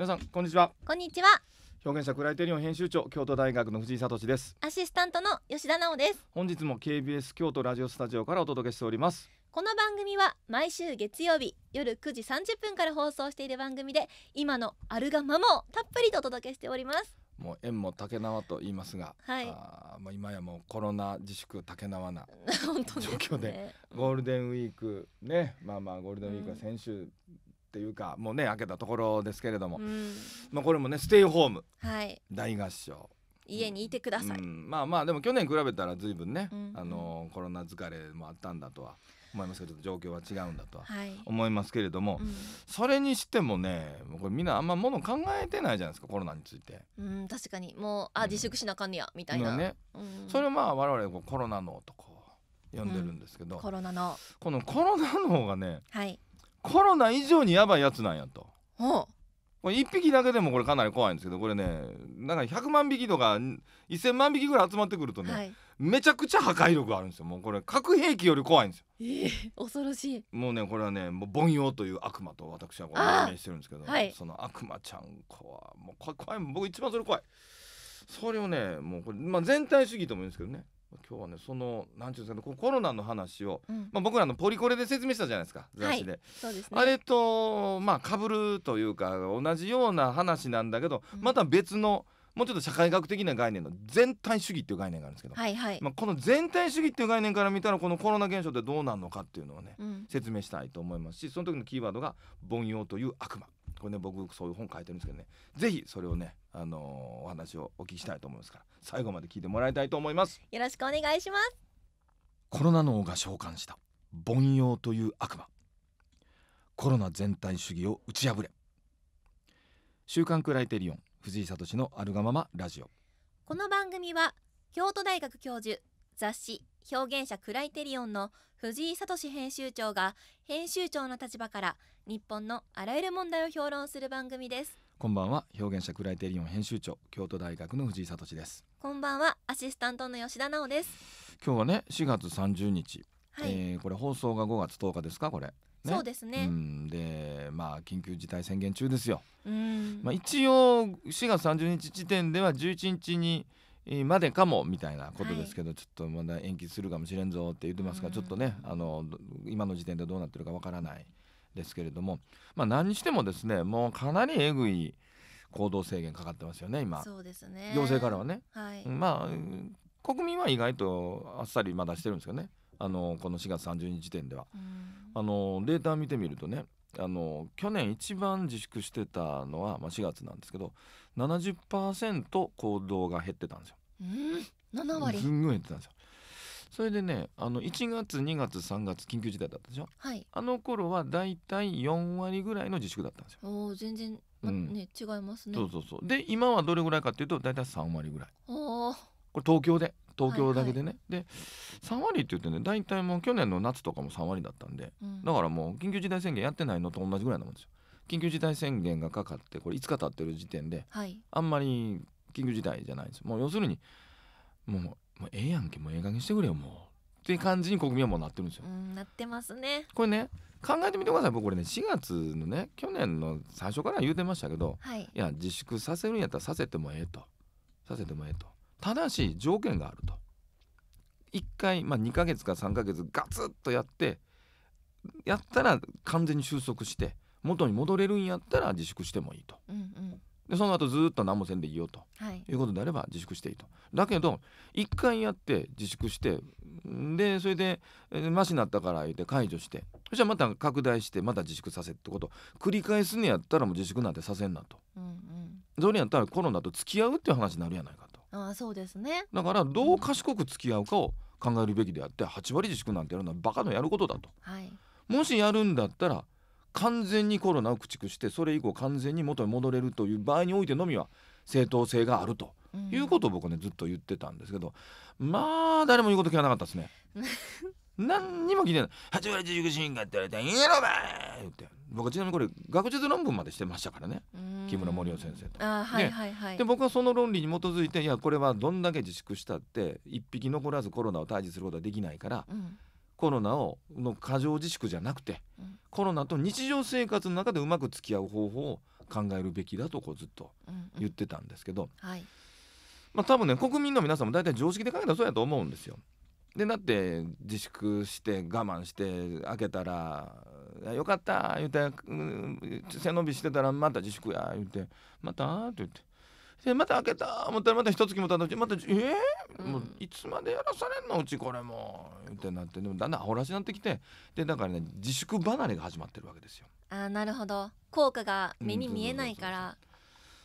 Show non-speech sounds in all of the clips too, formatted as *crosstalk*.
皆さんこんにちはこんにちは表現者クライテリオン編集長京都大学の藤井聡ですアシスタントの吉田直です本日も KBS 京都ラジオスタジオからお届けしておりますこの番組は毎週月曜日夜9時30分から放送している番組で今のあるがままをたっぷりとお届けしておりますもう縁も竹縄と言いますが、はい、あもう今やもうコロナ自粛竹縄な *laughs* 状況でね、ゴールデンウィークねまあまあゴールデンウィークは先週っていうかもうね開けたところですけれども、うん、まあ、これもねステイホーム、はい、大合唱家にいてください、うん、まあまあでも去年比べたら随分ね、うんあのコロナ疲れもあったんだとは思いますけど状況は違うんだとは思いますけれども、はいうん、それにしてもねこれみんなあんまもの考えてないじゃないですかコロナについて。うん確かにもうあ、自粛しなあかんねやみたいな。ね、それまあ我々コロナのとこう呼んでるんですけど、コロナのこのコロナの脳がね、はいコロナ以上にやばいやつなんやと。こ1匹だけでもこれかなり怖いんですけどこれねなんか100万匹とか1,000万匹ぐらい集まってくるとね、はい、めちゃくちゃ破壊力あるんですよもうこれ核兵器より怖いんですよ。えー、恐ろしいもうねこれはねもう凡庸という悪魔と私はこう命名してるんですけど、はい、その悪魔ちゃん怖いもう怖い僕一番それ怖い。それをねもうこれ、まあ、全体主義とも言うんですけどね今日はねそのなんてゅうんですかねコロナの話を、うん、まあ、僕らのポリコレで説明したじゃないですか雑誌ではいでね、あれとまあかぶるというか同じような話なんだけど、うん、また別のもうちょっと社会学的な概念の全体主義っていう概念があるんですけど、はいはい、まあ、この全体主義っていう概念から見たらこのコロナ現象ってどうなるのかっていうのをね、うん、説明したいと思いますしその時のキーワードが「凡庸という悪魔」これね僕そういう本書いてるんですけどね是非それをねあのー、お話をお聞きしたいと思いますから最後まで聞いてもらいたいと思いますよろしくお願いしますコロナ脳が召喚した凡庸という悪魔コロナ全体主義を打ち破れ週刊クライテリオン藤井聡のあるがままラジオこの番組は京都大学教授雑誌表現者クライテリオンの藤井聡編集長が編集長の立場から日本のあらゆる問題を評論する番組ですこんばんは表現者クライテリオン編集長京都大学の藤井聡ですこんばんはアシスタントの吉田直です今日はね4月30日、はい、えー、これ放送が5月10日ですかこれ、ね、そうですね、でまあ緊急事態宣言中ですよまあ一応四月三十日時点では十一日にまでかもみたいなことですけど、はい、ちょっとまだ延期するかもしれんぞって言ってますが、ちょっとねあの今の時点でどうなってるかわからないですけれども、まあ、何にしてもですねもうかなりえぐい行動制限かかってますよね今そうですね行政からはね、はい、まあ国民は意外とあっさりまだしてるんですけどねあのこの4月30日時点では、あのデータ見てみるとねあの去年一番自粛してたのは、まあ、4月なんですけど70%行動が減ってたんですよ。ん、7割すんごい減ってたんですよ。それでねあの1月2月3月緊急事態だったでしょ、はい、あの頃はだいたい4割ぐらいの自粛だったんですよ。お全然、ま、うん、ね違いますね。そうそうそうで今はどれぐらいかっていうとだいたい3割ぐらい。おこれ東京で東京だけでね、はいはい、で3割って言ってね大体もう去年の夏とかも3割だったんで、うん、だからもう緊急事態宣言やってないのと同じぐらいなもんですよ。緊急事態宣言がかかってこれ5日経ってる時点で、はい、あんまり緊急事態じゃないんですもう要するにもうもうええやんけもうええ加減してくれよもうって感じに国民はもうなってるんですよ。なってますね。これね考えてみてください僕これね4月のね去年の最初から言うてましたけど、はい、いや自粛させるんやったらさせてもええとさせてもええとただし条件があると。1回、まあ、2ヶ月か3ヶ月ガツッとやってやったら完全に収束して元に戻れるんやったら自粛してもいいと。うんうんでその後ずっと何もせんでいいよと、はい、いうことであれば自粛していいとだけど一回やって自粛してでそれでマシになったから言って解除してそしたらまた拡大してまた自粛させってことを繰り返すんやったらもう自粛なんてさせんなと、うんうん、それやったらコロナと付き合うっていう話になるやないかとあそうですねだからどう賢く付き合うかを考えるべきであって8割自粛なんてやるのはバカのやることだと、はい、もしやるんだったら完全にコロナを駆逐してそれ以降完全に元に戻れるという場合においてのみは正当性があると。いうことを僕ねずっと言ってたんですけどまあ誰も言うこと聞かなかったですね *laughs* 何にも聞いてない「八割自粛進化って言われてエローバい!」って僕ちなみにこれ学術論文までしてましたからね木村盛夫先生と。あはいはいはい、で僕はその論理に基づいていやこれはどんだけ自粛したって一匹残らずコロナを退治することはできないから。うんコロナをの過剰自粛じゃなくて、うん、コロナと日常生活の中でうまく付き合う方法を考えるべきだとこうずっと言ってたんですけど、うんうんはい、まあ、多分ね国民の皆さんも大体常識で考えたらそうやと思うんですよ。でだって自粛して我慢して開けたら「よかった」言うて、背伸びしてたら「また自粛や」言うて「また」って言ってでまた開けた思ったらまた一月もたってまたえー、うん、もういつまでやらされんのうちこれもうってなってでもだんだんアらしになってきてでだからね自粛離れが始まってるわけですよ。あなるほど効果が目に見えないから。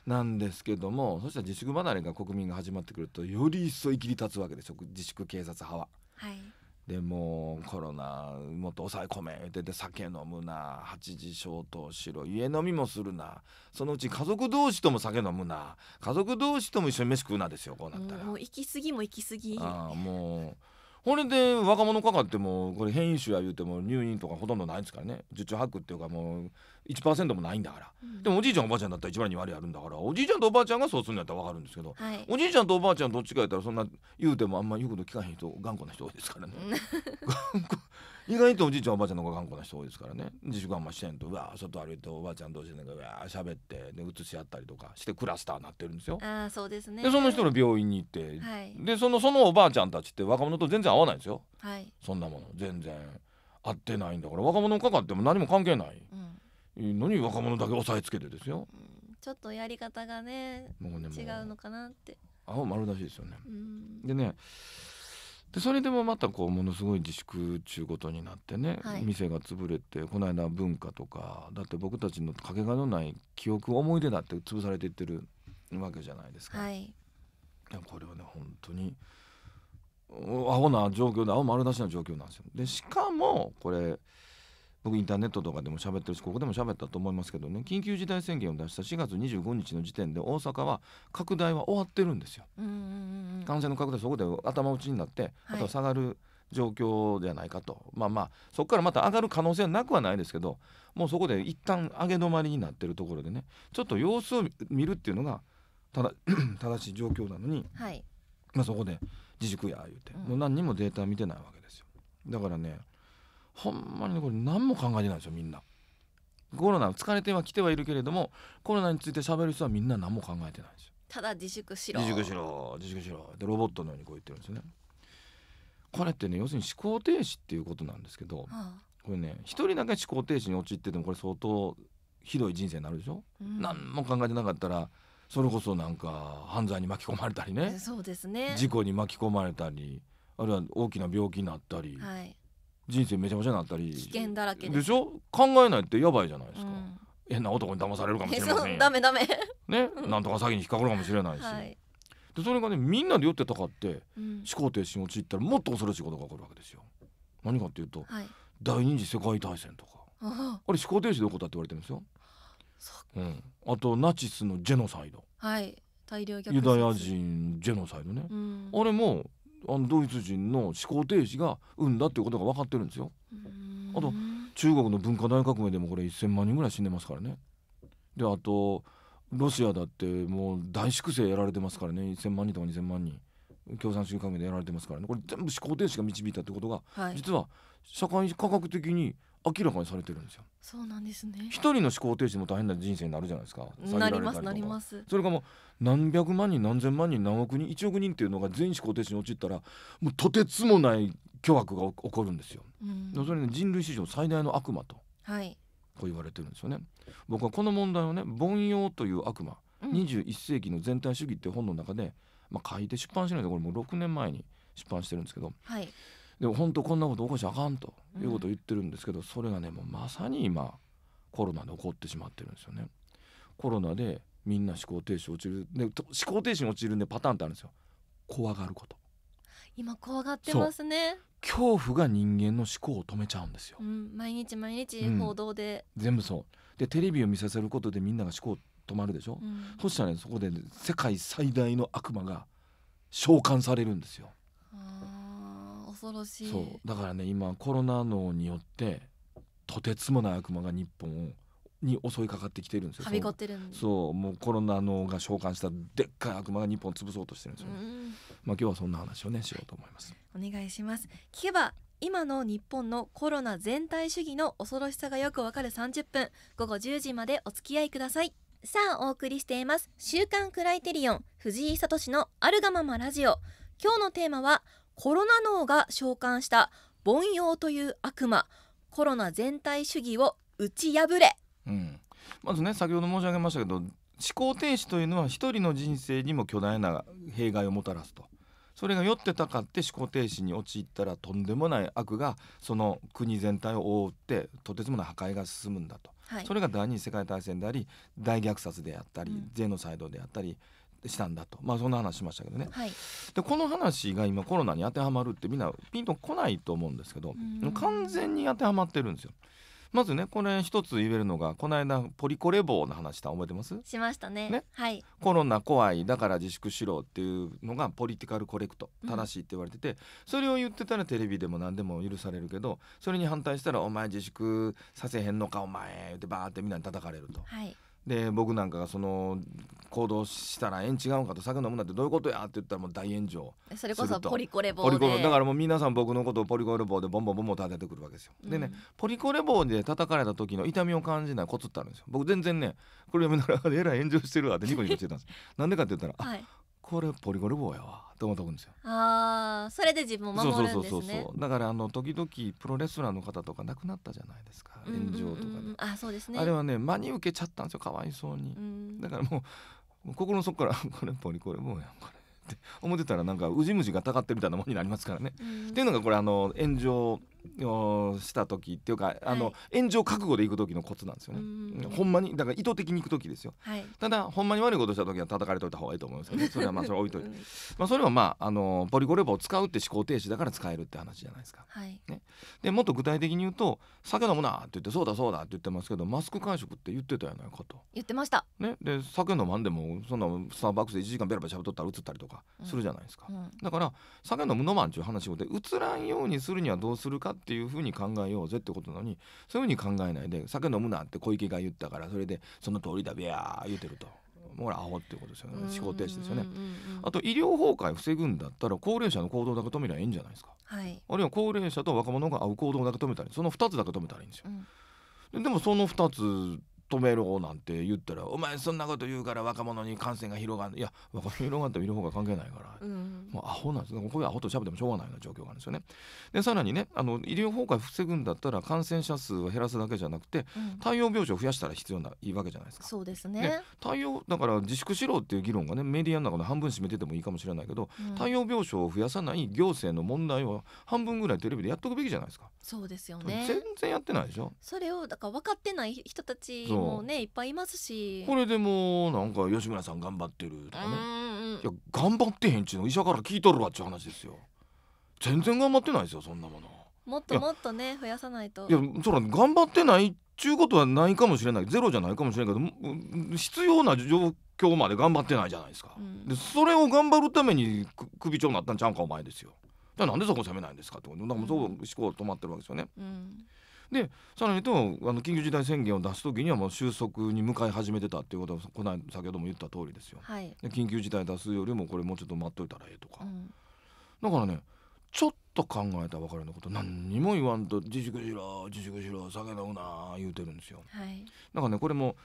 なんですけどもそしたら自粛離れが国民が始まってくるとより一層いきり立つわけですよ自粛警察派は。はいでもうコロナもっと抑え込めってで酒飲むな8時消灯しろ家飲みもするなそのうち家族同士とも酒飲むな家族同士とも一緒に飯食うなですよこうなったらもう行き過ぎも行き過ぎああもうこれで若者かかってもこれ変異種や言うても入院とかほとんどないですからね受注白っていうかもう1%もないんだから、うん、でもおじいちゃんおばあちゃんだったら1割2割あるんだからおじいちゃんとおばあちゃんがそうするんだったら分かるんですけど、はい、おじいちゃんとおばあちゃんどっちかやったらそんな言うてもあんま言うこと聞かへん人頑固な人多いですからね意外とおじいちゃんおばあちゃんの方が頑固な人多いですからね自粛あんましてんとうわ外歩いておばあちゃん同士でうんかゃべ喋ってで写し合ったりとかしてクラスターになってるんですよ。あそうですねでその人の病院に行って、はい、でそのそのおばあちゃんたちって若者と全然合わないんですよ、はい、そんなもの全然合ってないんだから若者かかっても何も関係ない。うん何若者だけ押さえつけてですよ、うん、ちょっとやり方がねもうね違うのかなって青丸出しですよね、うん、でねでそれでもまたこうものすごい自粛ちゅうことになってね、はい、店が潰れてこの間文化とかだって僕たちのかけがえのない記憶思い出だって潰されていってるわけじゃないですか。はい、これはね本当にアホな状況で青丸出しな状況なんですよ。でしかもこれ僕インターネットとかでも喋ってるしここでも喋ったと思いますけどね緊急事態宣言を出した4月25日の時点で大阪は拡大は終わってるんですよ。感染の拡大そこで頭打ちになって、あとは下がる状況ではないかと、まあまあそこからまた上がる可能性はなくはないですけどもうそこで一旦上げ止まりになってるところでねちょっと様子を見るっていうのがただ *clears throat* 正しい状況なのに、はい、まあ、そこで自粛や言うて、もう何にもデータ見てないわけですよ。だからねほんまにこれ何も考えてないんですよみんなコロナ疲れては来てはいるけれどもコロナについて喋る人はみんな何も考えてないんですよただ自粛しろ自粛しろ自粛しろでロボットのようにこう言ってるんですよねこれってね要するに思考停止っていうことなんですけど、あこれね一人だけ思考停止に陥っててもこれ相当ひどい人生になるでしょ、うん、何も考えてなかったらそれこそなんか犯罪に巻き込まれたりねそうですね事故に巻き込まれたりあるいは大きな病気になったり、はい、人生めちゃめちゃなったり危険だらけでしょ考えないってやばいじゃないですか、うん、変な男に騙されるかもしれませんダメダメ *laughs* ね、なんとか詐欺に引っかかるかもしれないし、はい、でそれがねみんなで酔ってたかって、うん、思考停止に陥ったらもっと恐ろしいことが起こるわけですよ何かっていうと、はい、第二次世界大戦とかあれ思考停止で起こったって言われてるんですようん、あとナチスのジェノサイド、はい、大量虐殺ユダヤ人ジェノサイドね、うん、あれもあのドイツ人の思考停止が生んだということが分かってるんですよ。あと中国の文化大革命でもこれ1,000万人ぐらい死んでますからね。であとロシアだってもう大粛清やられてますからね1,000万人とか2,000万人共産主義革命でやられてますからねこれ全部思考停止が導いたってことが、はい、実は社会科学的に明らかにされてるんですよそうなんですね一人の思考停止も大変な人生になるじゃないですかなりますなりますそれかもう何百万人何千万人何億人一億人っていうのが全思考停止に陥ったらもうとてつもない巨悪が起こるんですよ、うん、それね人類史上最大の悪魔と、はい、こう言われてるんですよね僕はこの問題をね凡庸という悪魔、うん、21世紀の全体主義って本の中で、まあ、書いて出版していんですこれもう6年前に出版してるんですけど、はい、でも本当こんなこと起こしちゃあかんということを言ってるんですけど、それがねもうまさに今コロナで起こってしまってるんですよね。コロナでみんな思考停止落ちるで思考停止にちるんでパターンってあるんですよ怖がること今怖がってますね恐怖が人間の思考を止めちゃうんですよ、うん、毎日毎日報道で、うん、全部そうでテレビを見させることでみんなが思考止まるでしょ、うん、そしたらねそこで、ね、世界最大の悪魔が召喚されるんですよ恐ろしいそうだからね今コロナのによってとてつもない悪魔が日本をに襲いかかってきてるんですよはびこってるそうもうコロナのが召喚したでっかい悪魔が日本を潰そうとしてるんですよ、ね、まあ今日はそんな話をねしようと思います、お願いします聞けば今の日本のコロナ全体主義の恐ろしさがよくわかる30分午後10時までお付き合いくださいさあお送りしています週刊クライテリオン藤井聡のあるがままラジオ今日のテーマはコロナ脳が召喚した凡庸という悪魔コロナ全体主義を打ち破れ、うん、まずね先ほど申し上げましたけど思考停止というのは一人の人生にも巨大な弊害をもたらすとそれが酔ってたかって思考停止に陥ったらとんでもない悪がその国全体を覆ってとてつもない破壊が進むんだと、はい、それが第二次世界大戦であり大虐殺であったり、うん、ノサイドであったりしたんだと、まあ、そんな話しましたけどね、はい、でこの話が今コロナに当てはまるってみんなピンとこないと思うんですけど完全に当てはまってるんですよ。まずねこれ一つ言えるのがこの間ポリコレ棒の話した覚えてますしましたね、ね、はい、コロナ怖いだから自粛しろっていうのがポリティカルコレクト正しいって言われてて、うん、それを言ってたらテレビでも何でも許されるけどそれに反対したら「お前自粛させへんのかお前」ってバーってみんなに叩かれると。はいで僕なんかがその行動したら縁違うんかと酒飲むなんてどういうことやって言ったらもう大炎上それこそポリコレ棒でだからもう皆さん僕のことをポリコレ棒でボンボンボンボン立ててくるわけですよ、うん、でねポリコレ棒で叩かれた時の痛みを感じないコツってあるんですよ僕全然ねこれ読みながら *laughs* えらい炎上してるわってニコニコしてたんです *laughs* なんでかって言ったら、はい、これポリコレ棒やわと思っておくんですよ。ああそれで自分を守るんですね。そうそうそうそうだからあの時々プロレスラーの方とか亡くなったじゃないですか炎上とかで、あそうですねあれはね真に受けちゃったんですよかわいそうに、だからもう心の底からこれポリこれもうやんこれって思ってたらなんかうじむじがたがってるみたいなものになりますからね。っていうのがこれあの炎上した時っていうか、あの、炎上覚悟で行く時のコツなんですよねほんまにだから意図的に行く時ですよ、はい、ただほんまに悪いことした時は叩かれといた方がいいと思いますよね、それはまあそれ置いといて、まあそれはまああのポリゴレバを使うって思考停止だから使えるって話じゃないですか、はい、ね、でもっと具体的に言うと「酒飲むな」って言って「そうだそうだ」って言ってますけどマスク会食って言ってたやないかと言ってました、ね、で酒飲まんでもそんなスターバックスで1時間ベラベラ喋っとったら映ったりとかするじゃないですか、うんうん、だから酒飲むのまんっていう話をで映らんようにするにはどうするかっていうふうに考えようぜってことなのにそういうふうに考えないで酒飲むなって小池が言ったからそれでその通りだビャー言うてると。もうアホっていうことですよね思考停止ですよねあと医療崩壊防ぐんだったら高齢者の行動だけ止めりゃいいんじゃないですか、はい、あるいは高齢者と若者が会う行動だけ止めたりその2つだけ止めたらいいんですよ、うん、でもその2つ止めろなんて言ったら「お前そんなこと言うから若者に感染が広がるいや若者広がってもいる方が関係ないから、うん、もうアホなんですねこういアホと喋ってもしょうがないような状況があるんですよね。でさらにねあの医療崩壊防ぐんだったら感染者数を減らすだけじゃなくて、うん、対応病床を増やしたら必要ないいわけじゃないですか。そうですね、ね、対応だから自粛しろっていう議論がねメディアの中の半分占めててもいいかもしれないけど、うん、対応病床を増やさない行政の問題は半分ぐらいテレビでやっとくべきじゃないですか。そうですよね全然やってないでしょ。それをだから分かってない人たちもねいっぱいいますしこれでもなんか吉村さん頑張ってるとかねいや頑張ってへんちの医者から聞いとるわっちゅう話ですよ全然頑張ってないですよそんなものもっともっとね増やさないといやそら頑張ってないっちゅうことはないかもしれないゼロじゃないかもしれないけど必要な状況まで頑張ってないじゃないですか、うん、でそれを頑張るために首長になったんちゃうんかお前ですよじゃあなんでそこ責めないんですかってことだかそこ思考止まってるわけですよね、うんでさらにとあの緊急事態宣言を出す時にはもう収束に向かい始めてたっていうことはこの先ほども言った通りですよ、はい、緊急事態出すよりもこれもうちょっと待っといたらええとか、うん、だからねちょっと考えたばかりのこと何にも言わんと自粛しろ自粛しろ酒飲むな言うてるんですよ、はい、だからねこれも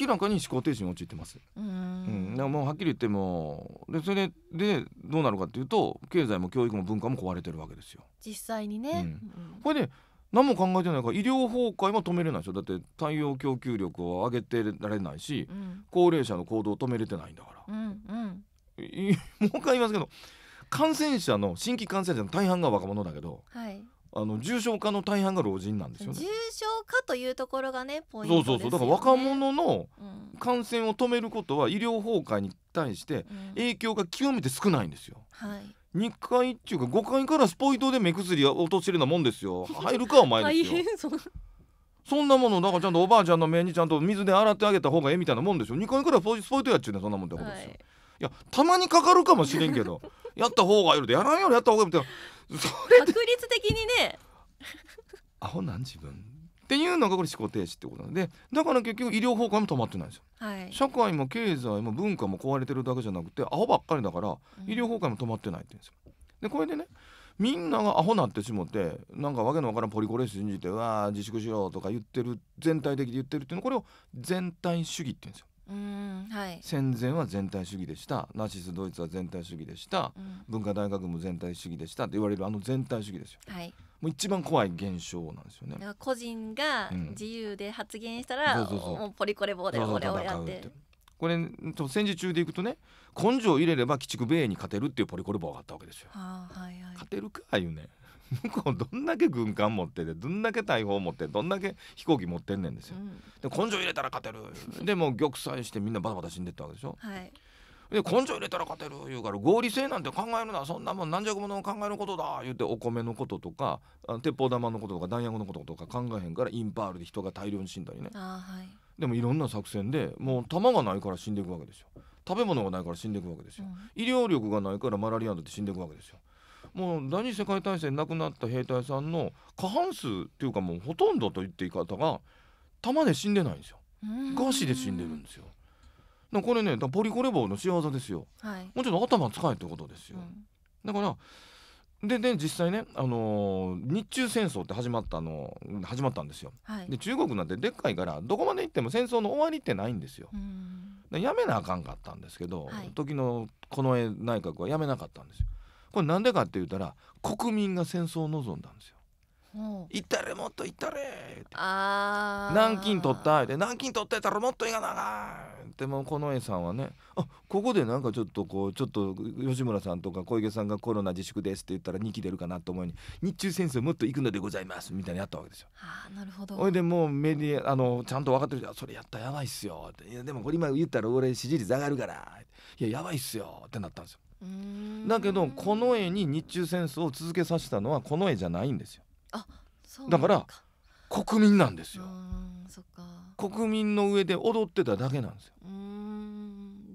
明らかに思考停止に陥ってますうん、うん、もうはっきり言ってもでそれでどうなるかっていうと経済も教育も文化も壊れてるわけですよ実際にね、うん、これで、ね、何も考えてないから医療崩壊も止めれないでしょだって太陽供給力を上げてられないし、うん、高齢者の行動を止めれてないんだから、うんうん、もう一回言いますけど感染者の新規感染者の大半が若者だけど、はい、あの重症化の大半が老人なんですよね。重症化というところがねポイント、ね、そうそうそうだから若者の感染を止めることは医療崩壊に対して影響が極めて少ないんですよ。うん、はい2階っていうか5階からスポイトで目薬を落としてるなもんですよ *laughs* 入るかお前ですよそんなものだからちゃんとおばあちゃんの目にちゃんと水で洗ってあげた方がええみたいなもんでしょ2階からスポイトやっちゅうねそんなもんってことですよ、はい、いやたまにかかるかもしれんけど *laughs* やった方がいいでやらんよりやった方がいいみたいな確率的にねアホなん自分っていうのがこれ思考停止ってことなんでだから結局医療崩壊も止まってないんですよ、はい、社会も経済も文化も壊れてるだけじゃなくてアホばっかりだから、医療崩壊も止まってないって言うんですよでこれでねみんながアホなってしもてなんかわけのわからんポリコレ信じてわあ自粛しろとか言ってる全体的で言ってるっていうのこれを全体主義って言うんですようんはい、戦前は全体主義でしたナチスドイツは全体主義でした、うん、文化大学も全体主義でしたって言われるあの全体主義ですよ、はい、もう一番怖い現象なんですよね。個人が自由で発言したら、うん、そうそうそうもうポリコレ棒で俺をやって。これ戦時中でいくとね根性を入れれば鬼畜米英に勝てるっていうポリコレ棒があったわけですよ。はいはい、勝てるかいうね *laughs* 向こうどんだけ軍艦持っててどんだけ大砲持ってどんだけ飛行機持ってんねんですよ。うん、で根性入れたら勝てるでも玉砕してみんなバタバタ死んでったわけでしょ。はいで根性入れたら勝てる言うから合理性なんて考えるなそんなもん軟弱者を考えることだ言うてお米のこととか鉄砲玉のこととか弾薬のこととか考えへんからインパールで人が大量に死んだりね、はい、でもいろんな作戦でもう弾がないから死んでいくわけですよ食べ物がないから死んでいくわけですよ、うん、医療力がないからマラリアドって死んでいくわけですよもう第二次世界大戦亡くなった兵隊さんの過半数っていうかもうほとんどと言っていい方が弾で死んでないんですよ餓死で死んでるんですよこれねだポリコレ棒の仕業ですよ、はい、もうちょっと頭使えってことですよ、うん、だからでで実際ね、あのー、日中戦争って始まったの始まったんですよ、はい、で中国なんてでっかいからどこまで行っても戦争の終わりってないんですよ、でやめなあかんかったんですけど、はい、時の近衛内閣はやめなかったんですよこれなんでかって言ったら国民が戦争を望んだんですよ「いったれもっといったれ」あ南京取った」で南京取ってたらもっといかなあかん」でもこの絵さんはね「あここでなんかちょっとこうちょっと吉村さんとか小池さんがコロナ自粛です」って言ったら2期出るかなと思うに「日中戦争もっと行くのでございます」みたいなやったわけですよ。あなるほどほいでもうメディアあのちゃんと分かってるそれやったらやばいっすよ」って「いやでもこれ今言ったら俺支持率上がるから」「いややばいっすよ」ってなったんですよ。だけどこの絵に日中戦争を続けさせたのはこの絵じゃないんですよ。あそうだから国民なんですよ国民の上で踊ってただけなんですよ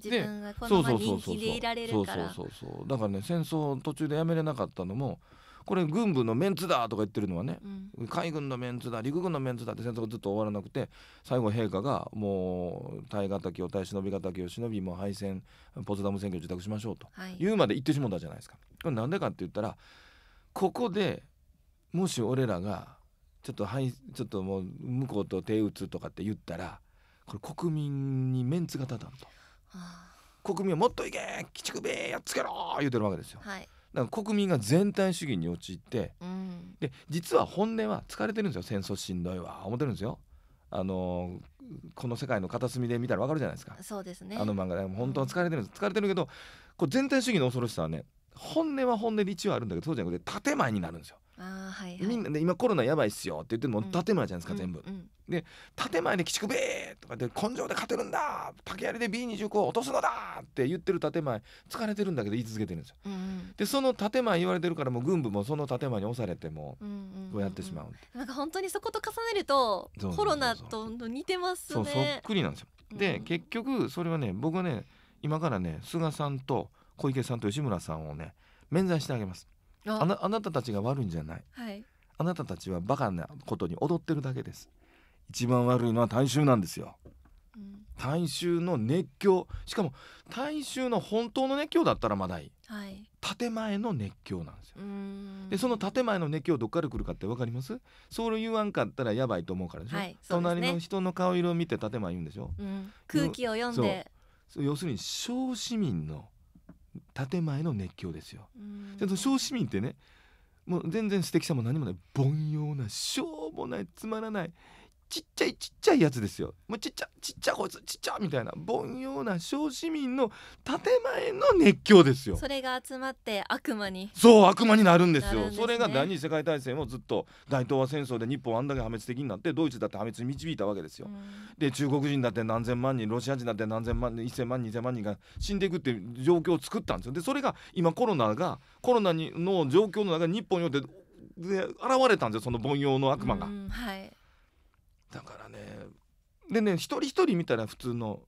自分がこのまま人気でいられるからそうそうそうそうだからね戦争途中でやめれなかったのもこれ軍部のメンツだとか言ってるのはね、うん、海軍のメンツだ陸軍のメンツだって戦争がずっと終わらなくて最後陛下がもう耐え敵を耐え忍びきを忍びもう敗戦ポツダム宣言を受諾しましょうと、はい、いうまで言ってしもたじゃないですか。これなんでかって言ったらここでもし俺らがちょっとはいちょっともう向こうと手打つとかって言ったらこれ国民にメンツが立たんと、はあ、国民はもっといけ鬼畜兵やっつけろ言うてるわけですよ、はい、だから国民が全体主義に陥って、うん、で実は本音は疲れてるんですよ戦争しんどいわ思ってるんですよあのこの世界の片隅で見たらわかるじゃないですかそうですねあの漫画で本当は疲れてるんです、うん、疲れてるけどこう全体主義の恐ろしさはね本音は本音で一応あるんだけどそうじゃなくて建前になるんですよあはい、はい、みんなで今コロナやばいっすよって言っても建前じゃないですか、うん、全部、うん、で建前で「鬼畜べー!」とかで「根性で勝てるんだ竹槍で B25 を落とすのだ!」って言ってる建前疲れてるんだけど言い続けてるんですよ、うんうん、でその建前言われてるからもう軍部もその建前に押されてもこうやってしまう,、うんうんうん、なんか本当にそこと重ねるとコロナと似てますねそうそっくりなんですよで、うん、結局それはね僕はね今からね菅さんと小池さんと吉村さんをね免罪してあげますあなあなたたちが悪いんじゃない、はい、あなたたちはバカなことに踊ってるだけです一番悪いのは大衆なんですよ、うん、大衆の熱狂しかも大衆の本当の熱狂だったらまだいい、はい、建前の熱狂なんですよでその建前の熱狂どっから来るかってわかりますそれ言わんかったらやばいと思うからでしょ、はい、ね、隣の人の顔色を見て建前言うんでしょ、うん、空気を読んで要するに小市民の建前の熱狂ですよ。小市民ってねもう全然素敵さも何もない凡庸なしょうもないつまらないちっちゃいちっちゃいやつですよもうちっちゃちっちゃこいつちっちゃみたいな凡庸な小市民の建前の熱狂ですよそれが集まって悪魔にそう悪魔になるんですよ、ね、それが第二次世界大戦をずっと大東亜戦争で日本あんだけ破滅的になってドイツだって破滅に導いたわけですよ、うん、で中国人だって何千万人ロシア人だって何千万人1,000万2,000万人が死んでいくっていう状況を作ったんですよでそれが今コロナがコロナにの状況の中で日本によってで現れたんですよその凡庸の悪魔が。うんはいだからねでね一人一人見たら普通の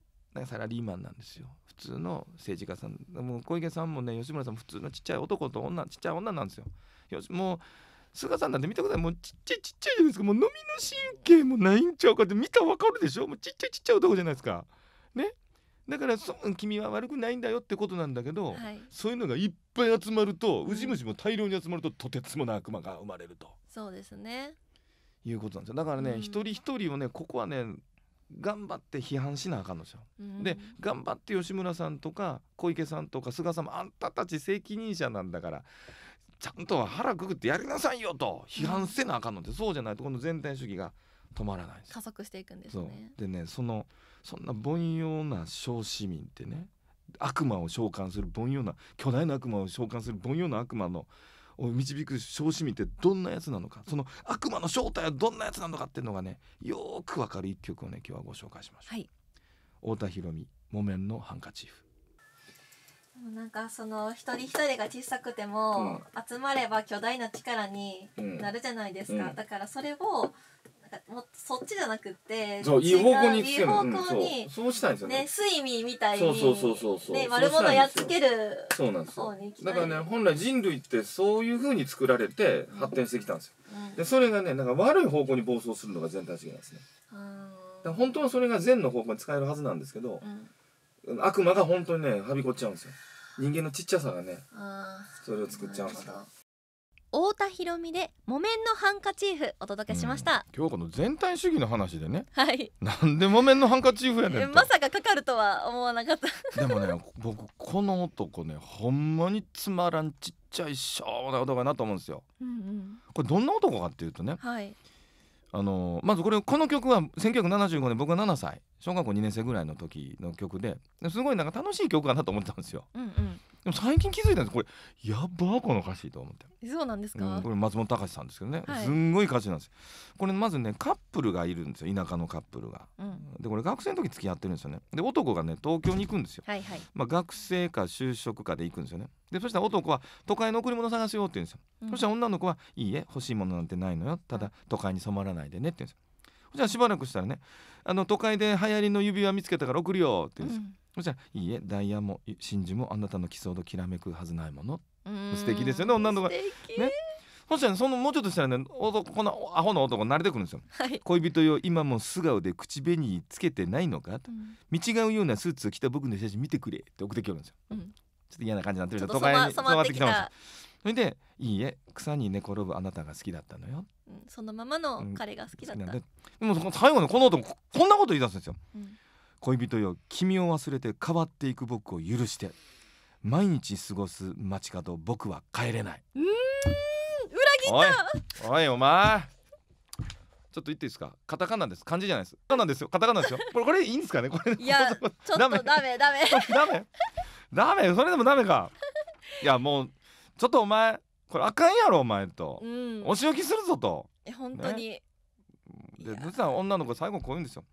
サラリーマンなんですよ普通の政治家さんもう小池さんもね吉村さんも普通のちっちゃい男と女ちっちゃい女なんですよもう菅さんなんて見てくださいもうちっちゃいちっちゃいじゃないですかもう飲みの神経もないんちゃうかって見たらわかるでしょもうちっちゃいちっちゃい男じゃないですかねだからそ君は悪くないんだよってことなんだけど、はい、そういうのがいっぱい集まるとウジ虫も大量に集まると、うん、とてつもなく悪魔が生まれるとそうですねいうことなんですよだからね、うん、一人一人をねここはね頑張って批判しなあかんのじゃ、うん、で頑張って吉村さんとか小池さんとか菅さんもあんたたち責任者なんだからちゃんと腹くくってやりなさいよと批判せなあかんのって、うん、そうじゃないとこの全体主義が止まらないんです加速していくんですねでねそのそんな凡庸な小市民ってね悪魔を召喚する凡庸な巨大な悪魔を召喚する凡庸な悪魔のを導く小市民ってどんなやつなのかその悪魔の正体はどんなやつなのかっていうのがねよくわかる一曲をね今日はご紹介しましょう。はい、太田博美木綿のハンカチーフなんかその一人一人が小さくても、集まれば巨大な力になるじゃないですか、うんうん、だからそれをもそっちじゃなくてそういい方向にいい方向に、うん、そうしたいんですよね睡眠みたいにそうそうそうそうそう、ね、悪者やっつけるそうなんですよだからね本来人類ってそういうふうに作られて発展してきたんですよ、うん、でそれがねなんか悪い方向に暴走するのが全体的なんですね、うん、だ本当はそれが善の方向に使えるはずなんですけど、うん、悪魔が本当にねはびこっちゃうんですよ人間のちっちゃさがねそれを作っちゃうんですよ、太田博美で木綿のハンカチーフお届けしました、うん、今日この全体主義の話でねはいなんで木綿のハンカチーフやねんまさかかかるとは思わなかったでもね僕この男ねほんまにつまらんちっちゃいしょうな男かなと思うんですよ、うんうん、これどんな男かっていうとね、はい、あのまずこれこの曲は1975年僕が7歳小学校2年生ぐらいの時の曲ですごいなんか楽しい曲かなと思ってたんですよ。うんうん、でも最近気づいたんですこれやばこの歌詞と思ってそうなんですか、うん、これ松本隆さんですけどね、はい、すんごい歌詞なんですこれまずねカップルがいるんですよ田舎のカップルが、うん、でこれ学生の時付き合ってるんですよねで男がね東京に行くんですよはい、まあ、学生か就職かで行くんですよねでそしたら男は都会の贈り物探すよって言うんですよ、うん、そしたら女の子はいいえ欲しいものなんてないのよただ都会に染まらないでねって言うんですよじゃあしばらくしたらねあの都会で流行りの指輪見つけたから送るよって言うんですよ、うん、じゃあいいえダイヤも真珠もあなたのキソーきらめくはずないもの素敵ですよね女の子がねそしたら、そのもうちょっとしたらね男このアホの男慣れてくるんですよ、はい、恋人よ今も素顔で口紅つけてないのか、と、うん、見違うようなスーツを着た僕の写真見てくれって送ってきよるんですよ、うん、ちょっと嫌な感じになってる都会に染まってきてますそれで「いいえ草に寝転ぶあなたが好きだったのよ」うん、そのままの彼が好きだった、うん、でも最後のこの男こんなこと言い出すんですよ、うん、恋人よ君を忘れて変わっていく僕を許して毎日過ごす街角僕は帰れないうん裏切ったおいお前ちょっと言っていいですかカタカナです漢字じゃないですカタカナですよカタカナですよこれこれいいんですかねこれいやちょっとダメダメダメダメそれでもダメかいやもうちょっとお前これあかんやろお前と、うん、お仕置きするぞとえ本当に、ね、でずさん女の子最後こう言うんですよ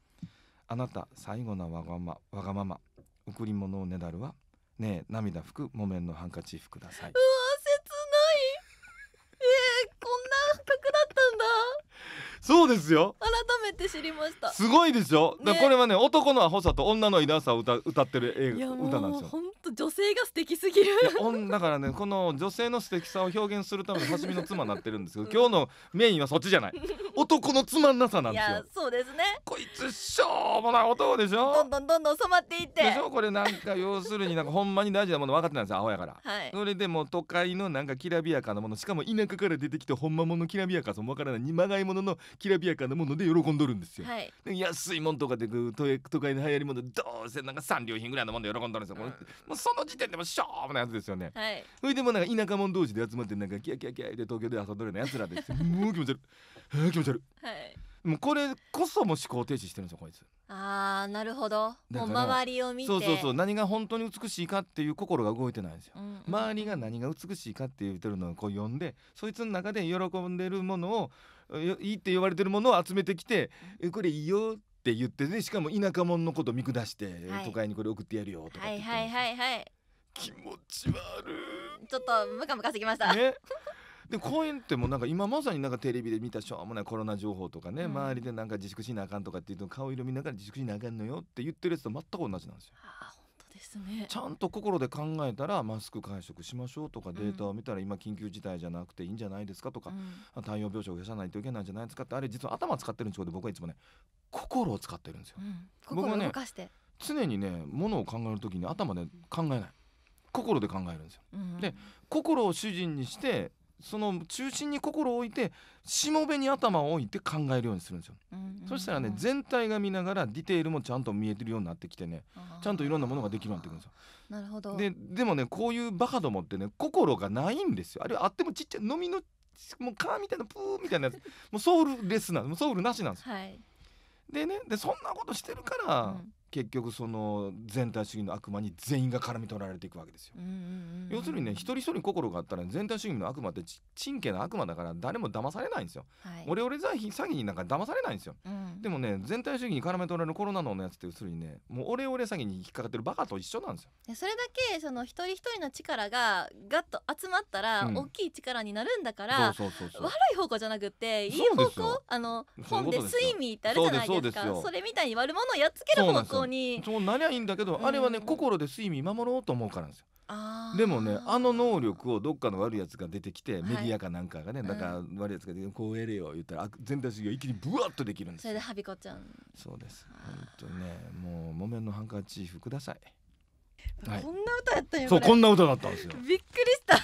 あなた最後のわがまわがまま贈り物をねだるはねえ涙拭く木綿のハンカチーフくださいうわ切ないえー、こんな深くなったんだそうですよ改めて知りましたすごいですよ。ね、これはね男のアホさと女の偉大さを歌歌ってる映歌なんですよ本当女性が素敵すぎるだからねこの女性の素敵さを表現するために初めの妻になってるんですけど、うん、今日のメインはそっちじゃない男のつまんなさなんですよそうですねこいつしょうもない男でしょどんどんどんどん染まっていってでしょこれなんか要するになんかほんまに大事なもの分かってないんですよアホやから、はい、それでも都会のなんかきらびやかなものしかも田舎から出てきてほんまものきらびやかさも分からないにまがいもののきらびやかなもので喜んどるんですよ、はい、安いもんとかで都会の流行りものどうせなんか三両品ぐらいのもんで喜んどるんですよ、うん、もうその時点でもしょうもないやつですよね、はい、それでもなんか田舎者同士で集まってなんかキャキャキャで東京で遊んどるようなやつらですよ *laughs* もう気持ち悪い、気持ち悪い、はい、もうこれこそも思考停止してるんですよこいつ。ああなるほどもう周りを見てそうそうそう何が本当に美しいかっていう心が動いてないんですよ、うんうん、周りが何が美しいかって言ってるのをこう呼んでそいつの中で喜んでるものをいいって言われてるものを集めてきて「これいいよ」って言ってねしかも田舎者のこと見下して、はい、都会にこれ送ってやるよとかはいはいはいはい気持ち悪いちょっとムカムカしてきました、ね、で公園ってもなんか今まさになんかテレビで見たしょうもないコロナ情報とかね、うん、周りでなんか自粛しなあかんとかっていうと顔色見ながら自粛しなあかんのよって言ってるやつと全く同じなんですよ。ですねちゃんと心で考えたらマスク会食しましょうとかデータを見たら今緊急事態じゃなくていいんじゃないですかとか、うん、対応病床を増やさないといけないんじゃないですかってあれ実は頭使ってるんちゅうこ僕はいつもね心を使ってるんですよ。うん、心を動かして、ね、常にねものを考える時に頭で考えない。心で考えるんですよ。うん、で心を主人にしてその中心に心を置いてしもべに頭を置いて考えるようにするんですよ、そしたらね全体が見ながらディテールもちゃんと見えてるようになってきてねちゃんといろんなものができるようになってくるんですよなるほどででもねこういうバカどもってね心がないんですよあるいはあってもちっちゃいのみのもうカーみたいなプーみたいなやつ *laughs* もうソウルレスなんですもうソウルなしなんですよ、はい、でねでそんなことしてるから、うん結局その全体主義の悪魔に全員が絡み取られていくわけですよ。要するにね一人一人心があったら全体主義の悪魔ってちんけな悪魔だから誰も騙されないんですよ。はい、オレオ詐欺になんか騙されないんですよ。うん、でもね全体主義に絡め取られるコロナのやつって要するにねもう俺俺詐欺に引っかかってるバカと一緒なんですよ。それだけその一人一人の力がガッと集まったら大きい力になるんだから、悪い方向じゃなくていい方向あの本で睡眠ってあるじゃないですかそれみたいに悪者をやっつける方向当にそうなりゃいいんだけど、あれはね心で睡眠守ろうと思うからなんですよでもねあの能力をどっかの悪いやつが出てきて、はい、メディアかなんかがねだから悪いやつが出てこうやれよ言ったら全体主義が一気にブワッとできるんですそれではびこちゃんそうです本当ねもう木綿のハンカチーフくださいこんな歌やったよ、はそうこんな歌だったんですよびっくりした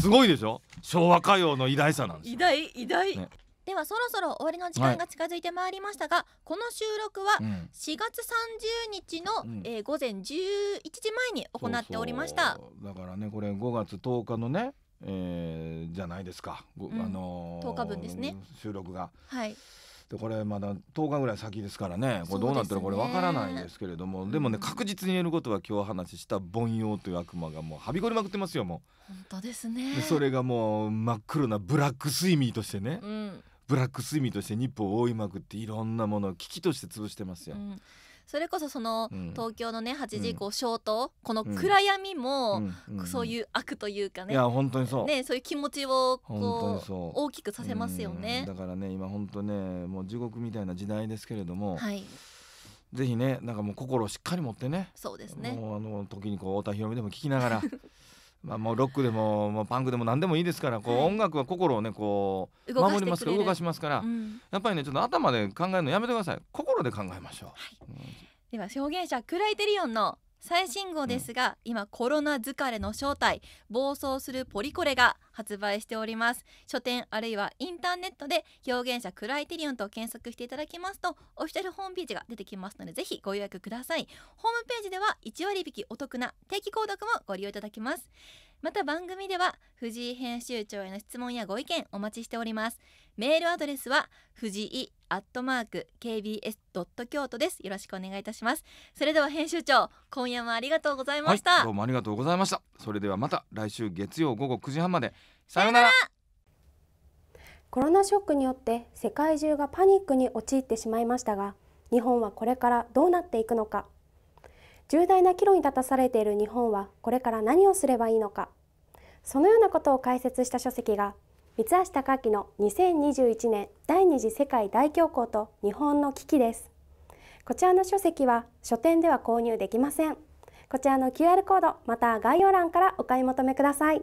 すごいでしょ昭和歌謡の偉大さなんです偉大偉大、ねではそろそろ終わりの時間が近づいてまいりましたが、はい、この収録は4月30日の、うん、えー、午前11時前に行っておりましただからねこれ5月10日のね、えー、じゃないですか、うん、あのー、10日分ですね収録が。はいでこれまだ10日ぐらい先ですからねこれどうなってるこれわからないですけれどもで,、もね確実に言えることは今日話した「凡庸」という悪魔がもうはびこりまくってますよもう本当ですねそれがもう真っ黒なブラックスイミーとしてね、うん、ブラック睡眠として日本を覆いまくっていろんなものを危機として潰してますよ。うん、それこそその、東京のね8時以降消灯、この暗闇も、そういう悪というかねいや本当にそう、ね、そういう気持ちをこう大きくさせますよね、だからね今本当ねもう地獄みたいな時代ですけれども。はいぜひね、なんかもう心をしっかり持ってね。そうですね。もうあの時にこう太田裕美でも聞きながら、*laughs* まあ、もうロックでももうパンクでも何でもいいですからこう、はい、音楽は心をねこう守ります動かしますから、うん、やっぱりねちょっと頭で考えるのやめてください心で考えましょう、はいうん、では表現者クライテリオンの最新号ですが、うん、今コロナ疲れの正体暴走するポリコレが発売しております書店あるいはインターネットで表現者クライテリオンと検索していただきますとオフィシャルホームページが出てきますのでぜひご予約くださいホームページでは1割引きお得な定期購読もご利用いただけますまた番組では藤井編集長への質問やご意見お待ちしておりますメールアドレスは藤井アットマーク KBS ドット京都ですよろしくお願いいたしますそれでは編集長今夜もありがとうございました、はい、どうもありがとうございましたそれではまた来週月曜午後9時半までさようならコロナショックによって世界中がパニックに陥ってしまいましたが日本はこれからどうなっていくのか重大な岐路に立たされている日本はこれから何をすればいいのかそのようなことを解説した書籍が三橋貴明の2021年第二次世界大恐慌と日本の危機ですこちらの書籍は書店では購入できませんこちらの QR コードまた概要欄からお買い求めください